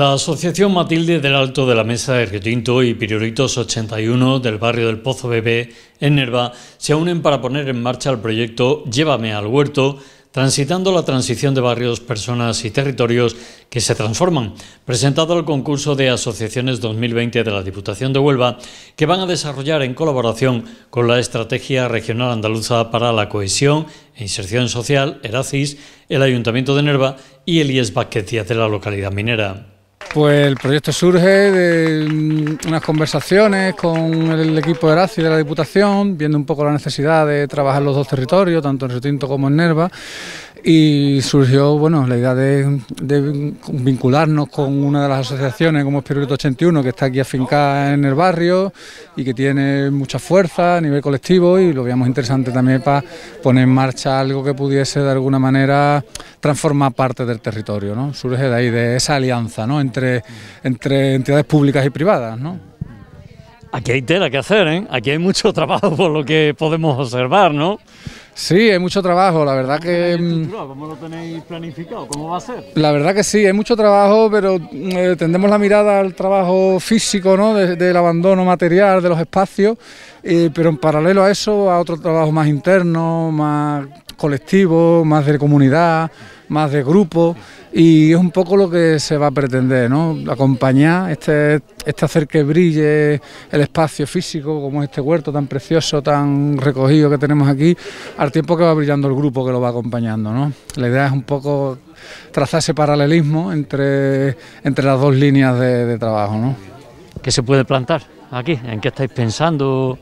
La Asociación Matilde del Alto de la Mesa de Tinto y Prioritos 81 del barrio del Pozo Bebé en Nerva se unen para poner en marcha el proyecto Llévame al Huerto, transitando la transición de barrios, personas y territorios que se transforman, presentado al concurso de asociaciones 2020 de la Diputación de Huelva, que van a desarrollar en colaboración con la Estrategia Regional Andaluza para la Cohesión e Inserción Social, ERACIS, el Ayuntamiento de Nerva y el IES de la localidad minera. Pues el proyecto surge de mm, unas conversaciones con el equipo de y de la Diputación, viendo un poco la necesidad de trabajar los dos territorios, tanto en Setinto como en Nerva y surgió bueno la idea de, vincularnos con una de las asociaciones como Espíritu 81 que está aquí afincada en el barrio y que tiene mucha fuerza a nivel colectivo y lo veíamos interesante también para poner en marcha algo que pudiese de alguna manera transformar parte del territorio ¿no? surge de ahí de esa alianza ¿no? entre, entre entidades públicas y privadas ¿no? Aquí hay tela que hacer, ¿eh? Aquí hay mucho trabajo por lo que podemos observar, ¿no? Sí, hay mucho trabajo, la verdad que... Mm, ¿Cómo lo tenéis planificado? ¿Cómo va a ser? La verdad que sí, hay mucho trabajo, pero mm, eh, tendemos la mirada al trabajo físico, ¿no? del abandono material, de los espacios, pero en paralelo a eso, a otro trabajo más interno, más colectivo, más de comunidad más de grupo y es un poco lo que se va a pretender, ¿no? Acompañar este, este hacer que brille el espacio físico, como este huerto tan precioso, tan recogido que tenemos aquí, al tiempo que va brillando el grupo que lo va acompañando, ¿no? La idea es un poco trazar ese paralelismo entre, entre las dos líneas de, trabajo, ¿no? ¿Qué se puede plantar aquí? ¿En qué estáis pensando?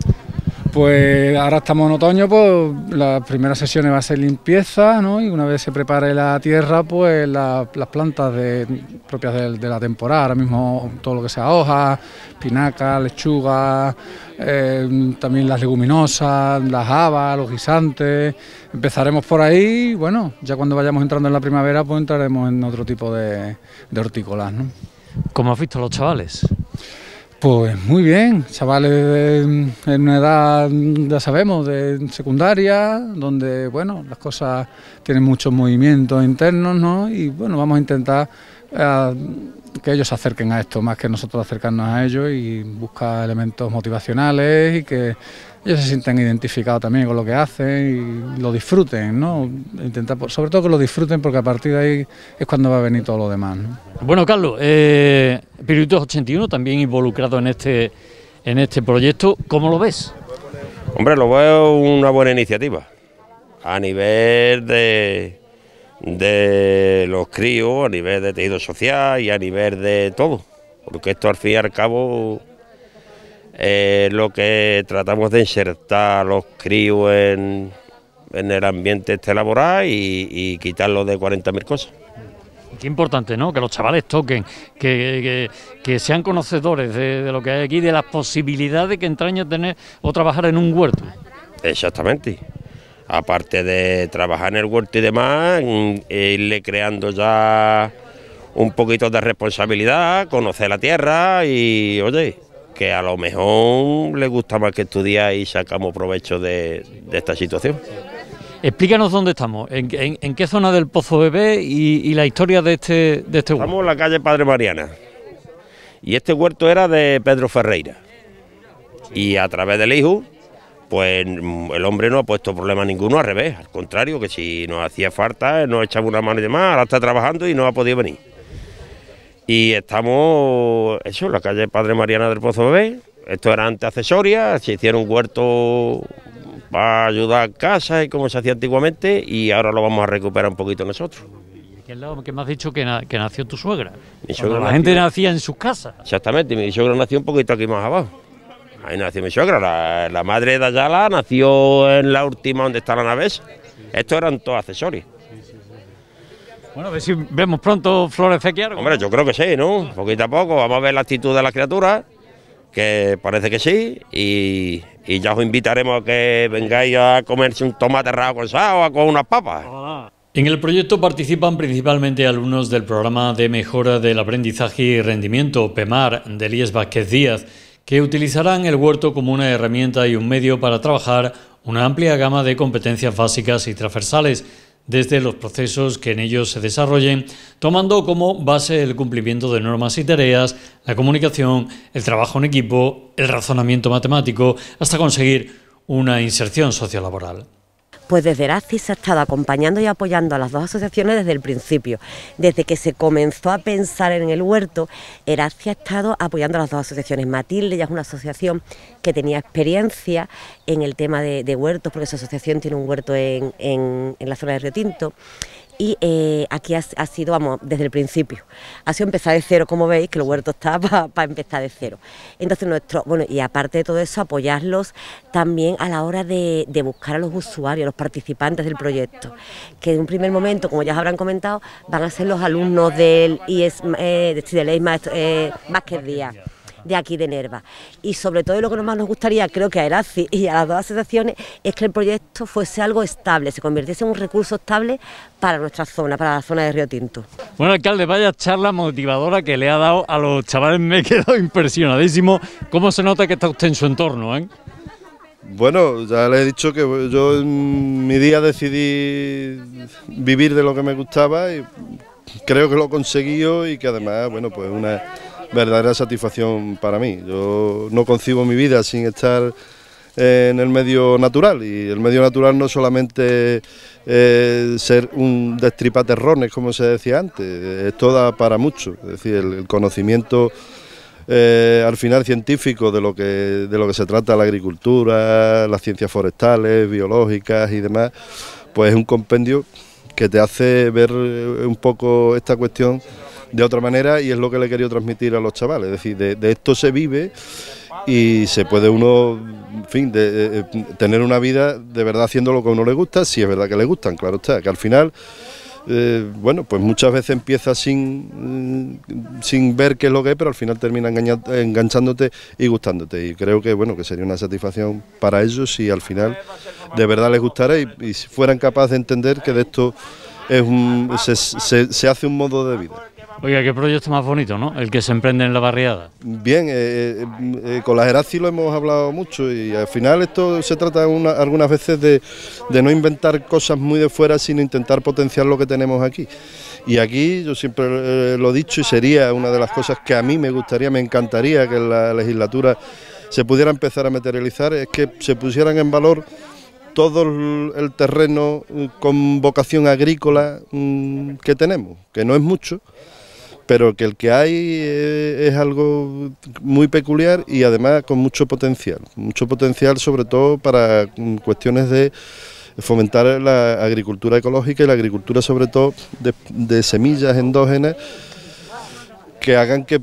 Pues ahora estamos en otoño, pues las primeras sesiones va a ser limpieza, ¿no? Y una vez se prepare la tierra, pues las plantas propias de, la temporada, ahora mismo todo lo que sea hoja, espinaca, lechuga, eh, también las leguminosas, las habas, los guisantes. Empezaremos por ahí, bueno, ya cuando vayamos entrando en la primavera, pues entraremos en otro tipo de, de hortícolas, ¿no? ¿Cómo has visto los chavales? Pues muy bien, chavales en una edad, ya sabemos, de secundaria, donde, bueno, las cosas tienen muchos movimientos internos, ¿no? Y bueno, vamos a intentar eh, que ellos se acerquen a esto, más que nosotros acercarnos a ellos y buscar elementos motivacionales y que ellos se sientan identificados también con lo que hacen y lo disfruten, ¿no? Intentar, sobre todo que lo disfruten porque a partir de ahí es cuando va a venir todo lo demás. Bueno, Carlos, eh, 81 también involucrado en este, en este proyecto, ¿cómo lo ves? Hombre, lo veo una buena iniciativa a nivel de, de los críos, a nivel de tejido social y a nivel de todo, porque esto al fin y al cabo eh, lo que tratamos de insertar a los críos en, en el ambiente este laboral y, y quitarlo de 40.000 cosas. Qué importante, ¿no? Que los chavales toquen, que, que, sean conocedores de, lo que hay aquí, de las posibilidades que entraña tener o trabajar en un huerto. Exactamente. Aparte de trabajar en el huerto y demás, mm, irle creando ya un poquito de responsabilidad, conocer la tierra y, oye, que a lo mejor le gusta más que estudiar y sacamos provecho de, esta situación. Explícanos dónde estamos, en, qué zona del Pozo Bebé y, la historia de este, de este huerto. Estamos en la calle Padre Mariana y este huerto era de Pedro Ferreira y a través del hijo pues mm, el hombre no ha puesto problema ninguno, al revés, al contrario, que si nos hacía falta, eh, nos echaba una mano y demás, ahora está trabajando y no ha podido venir. Y estamos, eso, en la calle Padre Mariana del Pozo Bebé. Esto era ante accesorias, se hicieron huerto para ayudar a casa y como se hacía antiguamente y ahora lo vamos a recuperar un poquito nosotros. Que es que me has dicho que, nació tu suegra. la gente nacía en sus casas. Exactamente, mi suegra nació un poquito aquí más abajo. Ahí nació mi suegra, la, madre de Ayala nació en la última donde está la nave. Esto eran todos accesorios. Bueno, a ver si vemos pronto flores fequiar. Hombre, yo creo que sí, ¿no? Poquito a poco, vamos a ver la actitud de las criaturas, que parece que sí, y, ya os invitaremos a que vengáis a comerse un tomate con sal o con unas papas. En el proyecto participan principalmente alumnos del programa de mejora del aprendizaje y rendimiento PEMAR de Elías Vázquez Díaz, que utilizarán el huerto como una herramienta y un medio para trabajar una amplia gama de competencias básicas y transversales desde los procesos que en ellos se desarrollen, tomando como base el cumplimiento de normas y tareas, la comunicación, el trabajo en equipo, el razonamiento matemático, hasta conseguir una inserción sociolaboral. Pues desde Erastis se ha estado acompañando y apoyando a las dos asociaciones desde el principio. Desde que se comenzó a pensar en el huerto, veracruz ha estado apoyando a las dos asociaciones. Matilde ya es una asociación que tenía experiencia en el tema de, huertos, porque su asociación tiene un huerto en, en la zona de Río Tinto y eh, aquí ha, sido, vamos, desde el principio, ha sido empezar de cero, como veis, que el huerto está para empezar de cero. Entonces nuestro, bueno, y aparte de todo eso, apoyarlos también a la hora de, buscar a los usuarios, a los participantes del proyecto, que en un primer momento, como ya os habrán comentado, van a ser los alumnos del IES, eh, de, de e e más eh, Vázquez Díaz de aquí de Nerva. Y sobre todo lo que más nos gustaría, creo que a Eraci y a las dos asociaciones, es que el proyecto fuese algo estable, se convirtiese en un recurso estable para nuestra zona, para la zona de Río Tinto. Bueno, alcalde, vaya charla motivadora que le ha dado a los chavales, me he quedado impresionadísimo. ¿Cómo se nota que está usted en su entorno? Eh? Bueno, ya le he dicho que yo en mi día decidí vivir de lo que me gustaba y creo que lo conseguí conseguido y que además, bueno, pues una verdadera satisfacción para mí. Yo no concibo mi vida sin estar eh, en el medio natural y el medio natural no solamente eh, ser un destripaterrones como se decía antes, es toda para mucho, es decir, el, conocimiento eh, al final científico de lo, que, de lo que se trata la agricultura, las ciencias forestales, biológicas y demás, pues es un compendio que te hace ver un poco esta cuestión de otra manera y es lo que le quería transmitir a los chavales. Es decir, de, esto se vive y se puede uno, fin, de, tener una vida de verdad haciendo lo que a uno le gusta, si es verdad que le gustan, claro está, que al final... Eh, bueno, pues muchas veces empiezas sin, mm, sin ver qué es lo que es, pero al final termina enganchándote y gustándote. Y creo que bueno, que sería una satisfacción para ellos si al final de verdad les gustara y, y fueran capaces de entender que de esto es un, se, hace un modo de vida. Oiga, qué proyecto más bonito, ¿no? El que se emprende en la barriada. Bien, eh, eh, eh, con la Geraci lo hemos hablado mucho y al final esto se trata algunas veces de, de no inventar cosas muy de fuera, sino intentar potenciar lo que tenemos aquí. Y aquí yo siempre lo he dicho y sería una de las cosas que a mí me gustaría, me encantaría que en la legislatura se pudiera empezar a materializar, es que se pusieran en valor todo el terreno mm, con vocación agrícola mm, que tenemos, que no es mucho, pero que el que hay eh, es algo muy peculiar y además con mucho potencial, mucho potencial sobre todo para mm, cuestiones de fomentar la agricultura ecológica y la agricultura sobre todo de, de semillas endógenas que hagan que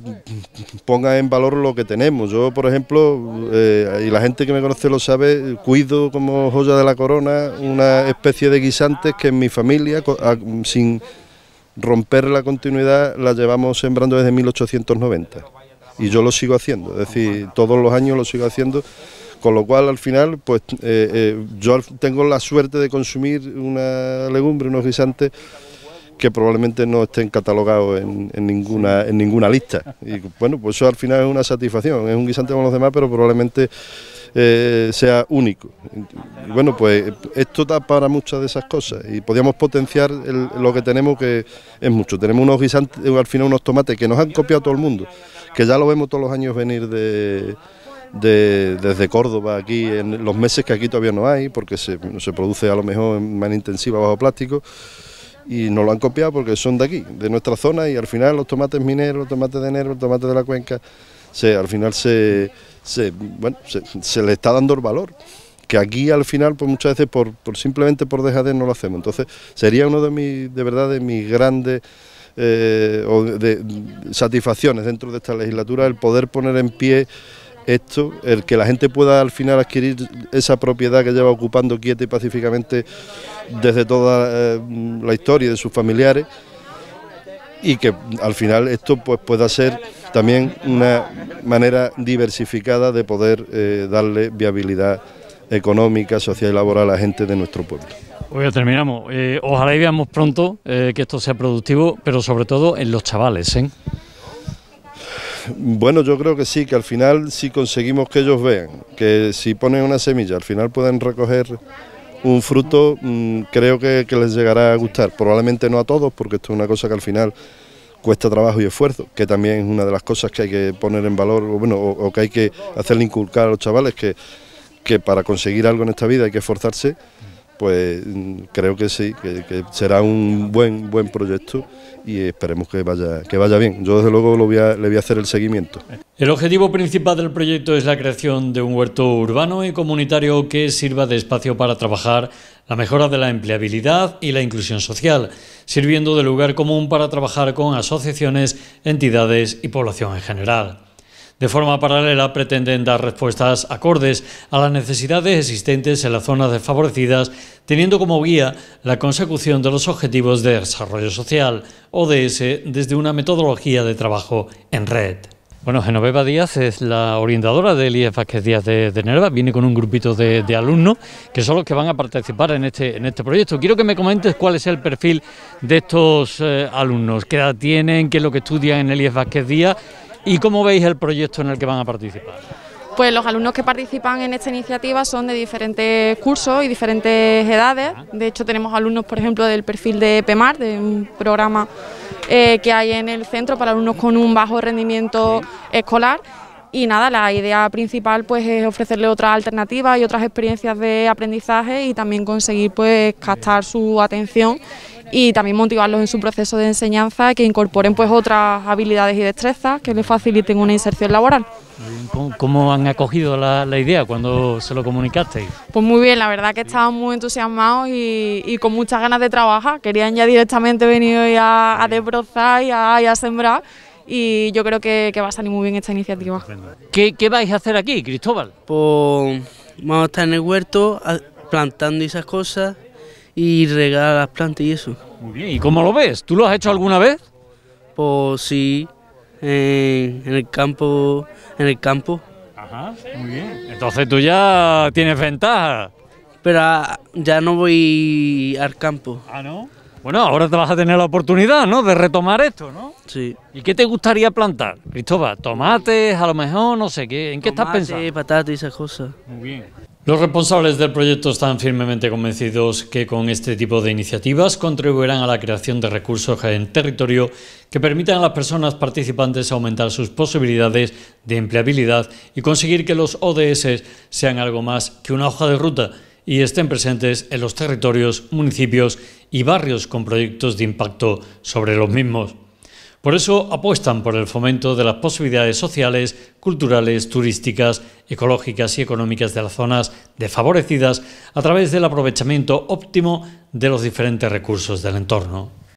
pongan en valor lo que tenemos. Yo, por ejemplo, eh, y la gente que me conoce lo sabe, cuido como joya de la corona una especie de guisantes que en mi familia, sin romper la continuidad, la llevamos sembrando desde 1890. Y yo lo sigo haciendo, es decir, todos los años lo sigo haciendo. Con lo cual, al final, pues eh, eh, yo tengo la suerte de consumir una legumbre, unos guisantes que probablemente no estén catalogados en, ninguna, en ninguna lista. Y bueno, pues eso al final es una satisfacción, es un guisante con los demás, pero probablemente eh, sea único. bueno, pues esto da para muchas de esas cosas y podríamos potenciar lo que tenemos, que es mucho. Tenemos unos guisantes, eh, al final unos tomates que nos han copiado todo el mundo, que ya lo vemos todos los años venir de... desde Córdoba aquí, en los meses que aquí todavía no hay, porque se, se produce a lo mejor en manera intensiva bajo plástico y nos lo han copiado porque son de aquí, de nuestra zona y al final los tomates mineros, los tomates de enero, los tomates de la cuenca, se, al final se, se, bueno, se, le está dando el valor que aquí al final pues muchas veces por, por simplemente por dejadez no lo hacemos. Entonces sería uno de mis, de verdad, de mis grandes eh, satisfacciones dentro de esta legislatura el poder poner en pie esto, el que la gente pueda al final adquirir esa propiedad que lleva ocupando quieta y pacíficamente desde toda eh, la historia de sus familiares y que al final esto pues pueda ser también una manera diversificada de poder eh, darle viabilidad económica, social y laboral a la gente de nuestro pueblo. Hoy pues terminamos. Eh, ojalá y veamos pronto que esto sea productivo, pero sobre todo en los chavales. Bueno, yo creo que sí, que al final si conseguimos que ellos vean, que si ponen una semilla, al final pueden recoger un fruto mm, creo que, les llegará a gustar. Probablemente no a todos, porque esto es una cosa que al final cuesta trabajo y esfuerzo, que también es una de las cosas que hay que poner en valor, o bueno, o, que hay que hacerle inculcar a los chavales que, que para conseguir algo en esta vida hay que esforzarse pues mm, creo que sí, que, será un buen buen proyecto y esperemos que vaya que vaya bien. Yo desde luego lo le voy a hacer el seguimiento. El objetivo principal del proyecto es la creación de un huerto urbano y comunitario que sirva de espacio para trabajar la mejora de la empleabilidad y la inclusión social, sirviendo de lugar común para trabajar con asociaciones, entidades y población en general. De forma paralela, pretenden dar respuestas acordes a las necesidades existentes en las zonas desfavorecidas, teniendo como guía la consecución de los Objetivos de Desarrollo Social, ODS, desde una metodología de trabajo en red. Bueno, Genoveva Díaz es la orientadora de Elías Vázquez Díaz de, Nerva, viene con un grupito de, alumnos que son los que van a participar este, en este, proyecto. Quiero que me comentes cuál es el perfil de estos eh, alumnos, qué edad tienen, qué es lo que estudian en Elías Vázquez Díaz ¿Y cómo veis el proyecto en el que van a participar? Pues los alumnos que participan en esta iniciativa son de diferentes cursos y diferentes edades. De hecho, tenemos alumnos, por ejemplo, del perfil de PEMAR, de un programa eh, que hay en el centro para alumnos con un bajo rendimiento escolar y nada, la idea principal pues es ofrecerle otras alternativas y otras experiencias de aprendizaje y también conseguir pues captar su atención y también motivarlos en su proceso de enseñanza, que incorporen pues otras habilidades y destrezas que les faciliten una inserción laboral. ¿Cómo han acogido la, idea cuando se lo comunicasteis? Pues muy bien, la verdad que estaban muy entusiasmados y, con muchas ganas de trabajar. Querían ya directamente venir a, a desbrozar y a sembrar y yo creo que, va a salir muy bien esta iniciativa. ¿Qué, vais a hacer aquí, Cristóbal? Pues vamos a estar en el huerto plantando esas cosas y regar las plantas y eso. Muy bien, ¿y cómo lo ves? ¿Tú lo has hecho alguna vez? Pues sí, en el campo, en el campo. Ajá, muy bien. Entonces tú ya tienes ventaja. Pero ya no voy al campo. Ah, ¿no? Bueno, ahora te vas a tener la oportunidad, ¿no? De retomar esto, ¿no? Sí. ¿Y qué te gustaría plantar, Cristóbal? ¿Tomates, a lo mejor, no sé qué? ¿En qué estás pensando? patatas y esas cosas. Muy bien. Los responsables del proyecto están firmemente convencidos que con este tipo de iniciativas contribuirán a la creación de recursos en territorio que permitan a las personas participantes aumentar sus posibilidades de empleabilidad y conseguir que los ODS sean algo más que una hoja de ruta y estén presentes en los territorios, municipios y barrios con proyectos de impacto sobre los mismos. Por eso apuestan por el fomento de las posibilidades sociales, culturales, turísticas, ecológicas y económicas de las zonas desfavorecidas a través del aprovechamiento óptimo de los diferentes recursos del entorno.